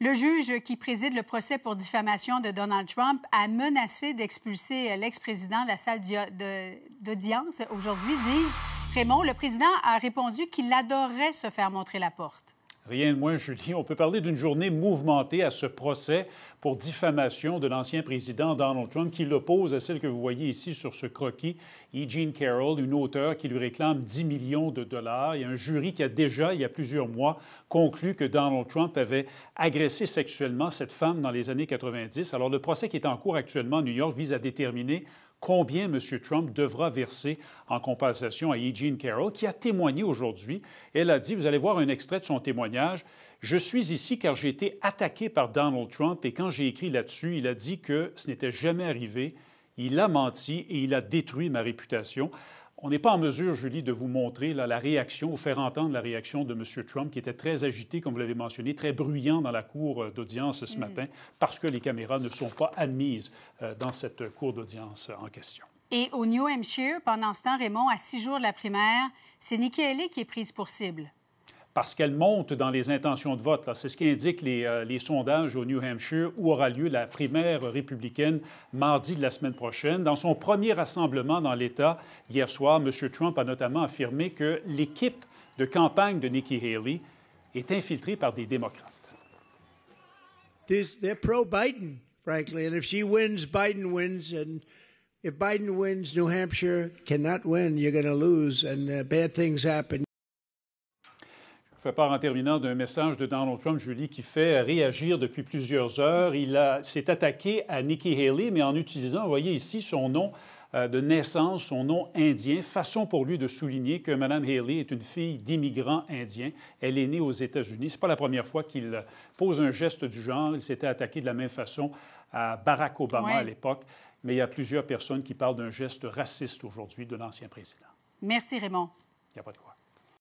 Le juge qui préside le procès pour diffamation de Donald Trump a menacé d'expulser l'ex-président de la salle d'audience aujourd'hui, Raymond. Le président a répondu qu'il adorerait se faire montrer la porte. Rien de moins, Julie. On peut parler d'une journée mouvementée à ce procès pour diffamation de l'ancien président Donald Trump qui l'oppose à celle que vous voyez ici sur ce croquis, E. Jean Carroll, une auteure qui lui réclame 10 millions de dollars. Il y a un jury qui a déjà, il y a plusieurs mois, conclu que Donald Trump avait agressé sexuellement cette femme dans les années 90. Alors le procès qui est en cours actuellement à New York vise à déterminer combien M. Trump devra verser en compensation à Eugene Carroll, qui a témoigné aujourd'hui. Elle a dit, vous allez voir un extrait de son témoignage, je suis ici car j'ai été attaqué par Donald Trump et quand j'ai écrit là-dessus, il a dit que ce n'était jamais arrivé. Il a menti et il a détruit ma réputation on n'est pas en mesure, Julie, de vous montrer la réaction ou faire entendre la réaction de M. Trump, qui était très agité, comme vous l'avez mentionné, très bruyant dans la cour euh, d'audience ce mm. matin, parce que les caméras ne sont pas admises euh, dans cette cour d'audience en question. Et au New Hampshire, pendant ce temps, Raymond, à six jours de la primaire, c'est Nikki Haley qui est prise pour cible parce qu'elle monte dans les intentions de vote. C'est ce qui indique euh, les, sondages au New Hampshire où aura lieu la primaire républicaine mardi de la semaine prochaine. Dans son premier rassemblement dans l'État hier soir, M. Trump a notamment affirmé que l'équipe de campagne de Nikki Haley est infiltrée par des démocrates. They're pro-Biden, frankly, and if she wins, Biden wins, and if Biden wins, New Hampshire cannot win. You're going to lose, and uh, bad things happen. Je fais part en terminant d'un message de Donald Trump, Julie, qui fait réagir depuis plusieurs heures. Il s'est attaqué à Nikki Haley, mais en utilisant, vous voyez ici, son nom euh, de naissance, son nom indien, façon pour lui de souligner que Mme Haley est une fille d'immigrants indiens. Elle est née aux États-Unis. Ce n'est pas la première fois qu'il pose un geste du genre. Il s'était attaqué de la même façon à Barack Obama à l'époque. Mais il y a plusieurs personnes qui parlent d'un geste raciste aujourd'hui de l'ancien président. Merci, Raymond. Il n'y a pas de quoi.